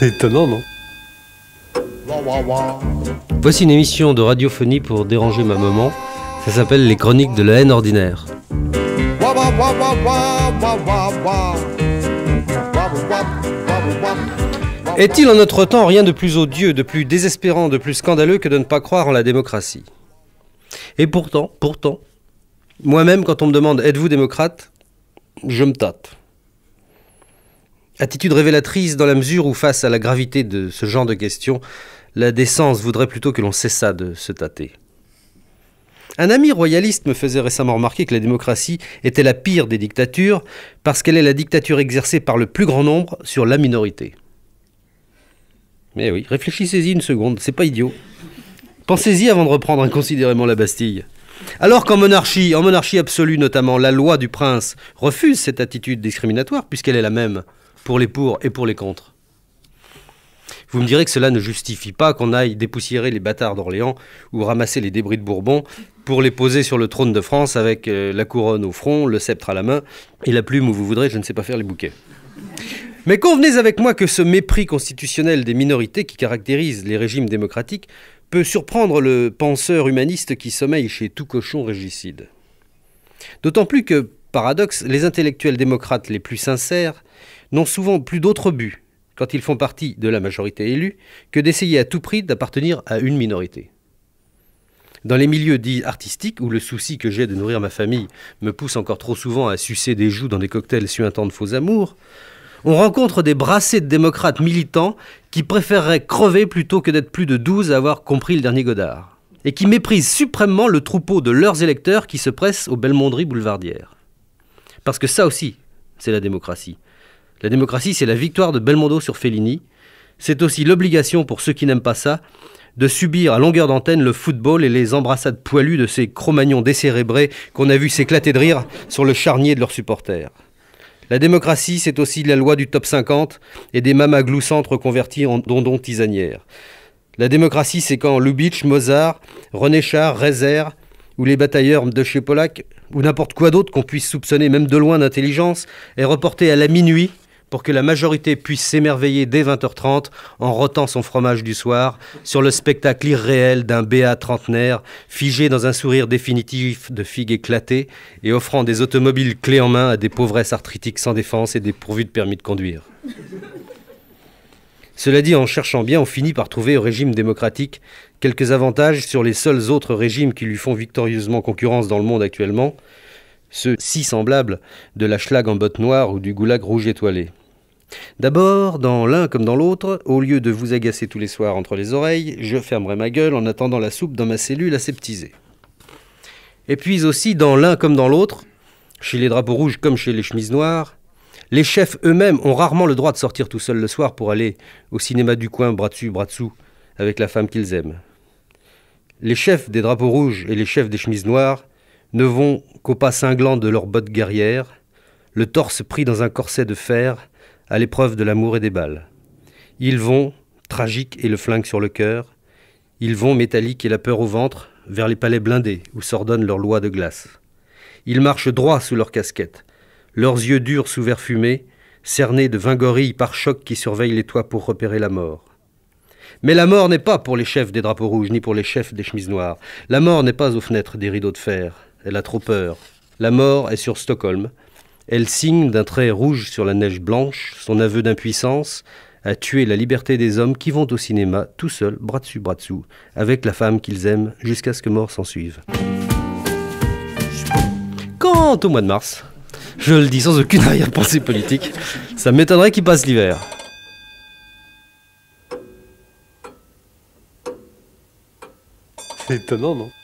C'est étonnant, non Voici une émission de radiophonie pour déranger ma maman. Ça s'appelle Les Chroniques de la haine ordinaire. Est-il en notre temps rien de plus odieux, de plus désespérant, de plus scandaleux que de ne pas croire en la démocratie Et pourtant, pourtant, moi-même, quand on me demande êtes-vous démocrate, je me tâte. Attitude révélatrice dans la mesure où, face à la gravité de ce genre de questions, la décence voudrait plutôt que l'on cessât de se tâter. Un ami royaliste me faisait récemment remarquer que la démocratie était la pire des dictatures parce qu'elle est la dictature exercée par le plus grand nombre sur la minorité. Mais oui, réfléchissez-y une seconde, c'est pas idiot. Pensez-y avant de reprendre inconsidérément la Bastille. Alors qu'en monarchie, en monarchie absolue notamment, la loi du prince refuse cette attitude discriminatoire puisqu'elle est la même pour les pour et pour les contre. Vous me direz que cela ne justifie pas qu'on aille dépoussiérer les bâtards d'Orléans ou ramasser les débris de Bourbon pour les poser sur le trône de France avec euh, la couronne au front, le sceptre à la main et la plume où vous voudrez, je ne sais pas faire les bouquets. Mais convenez avec moi que ce mépris constitutionnel des minorités qui caractérise les régimes démocratiques peut surprendre le penseur humaniste qui sommeille chez tout cochon régicide. D'autant plus que, paradoxe, les intellectuels démocrates les plus sincères n'ont souvent plus d'autre but, quand ils font partie de la majorité élue, que d'essayer à tout prix d'appartenir à une minorité. Dans les milieux dits artistiques, où le souci que j'ai de nourrir ma famille me pousse encore trop souvent à sucer des joues dans des cocktails suintants de faux amours, on rencontre des brassées de démocrates militants qui préféreraient crever plutôt que d'être plus de douze à avoir compris le dernier Godard, et qui méprisent suprêmement le troupeau de leurs électeurs qui se pressent aux belmonderies boulevardières. Parce que ça aussi, c'est la démocratie. La démocratie, c'est la victoire de Belmondo sur Fellini. C'est aussi l'obligation pour ceux qui n'aiment pas ça de subir à longueur d'antenne le football et les embrassades poilues de ces cromagnons décérébrés qu'on a vu s'éclater de rire sur le charnier de leurs supporters. La démocratie, c'est aussi la loi du top 50 et des mamas gloussantes reconverties en dondons tisanières. La démocratie, c'est quand Lubitsch, Mozart, René Char, Rezer ou les batailleurs de chez Polak ou n'importe quoi d'autre qu'on puisse soupçonner même de loin d'intelligence est reporté à la minuit pour que la majorité puisse s'émerveiller dès 20h30 en rotant son fromage du soir sur le spectacle irréel d'un béat trentenaire figé dans un sourire définitif de figue éclatée, et offrant des automobiles clés en main à des pauvresses arthritiques sans défense et dépourvues de permis de conduire. Cela dit, en cherchant bien, on finit par trouver au régime démocratique quelques avantages sur les seuls autres régimes qui lui font victorieusement concurrence dans le monde actuellement, ceux si semblables de la Schlag en botte noire ou du goulag rouge étoilé. D'abord, dans l'un comme dans l'autre, au lieu de vous agacer tous les soirs entre les oreilles, je fermerai ma gueule en attendant la soupe dans ma cellule aseptisée. Et puis aussi, dans l'un comme dans l'autre, chez les drapeaux rouges comme chez les chemises noires, les chefs eux-mêmes ont rarement le droit de sortir tout seuls le soir pour aller au cinéma du coin bras dessus, bras dessous, avec la femme qu'ils aiment. Les chefs des drapeaux rouges et les chefs des chemises noires ne vont qu'au pas cinglant de leurs bottes guerrières, le torse pris dans un corset de fer, à l'épreuve de l'amour et des balles. Ils vont, tragiques et le flingue sur le cœur, ils vont, métalliques et la peur au ventre, vers les palais blindés où s'ordonnent leurs lois de glace. Ils marchent droit sous leurs casquettes, leurs yeux durs sous verre fumé, cernés de vingt gorilles par choc qui surveillent les toits pour repérer la mort. Mais la mort n'est pas pour les chefs des drapeaux rouges, ni pour les chefs des chemises noires. La mort n'est pas aux fenêtres des rideaux de fer. Elle a trop peur. La mort est sur Stockholm, elle signe d'un trait rouge sur la neige blanche son aveu d'impuissance à tuer la liberté des hommes qui vont au cinéma tout seuls, bras dessus, bras dessous, avec la femme qu'ils aiment jusqu'à ce que mort s'en suive. Quant au mois de mars, je le dis sans aucune arrière-pensée politique, ça m'étonnerait qu'il passe l'hiver. C'est étonnant, non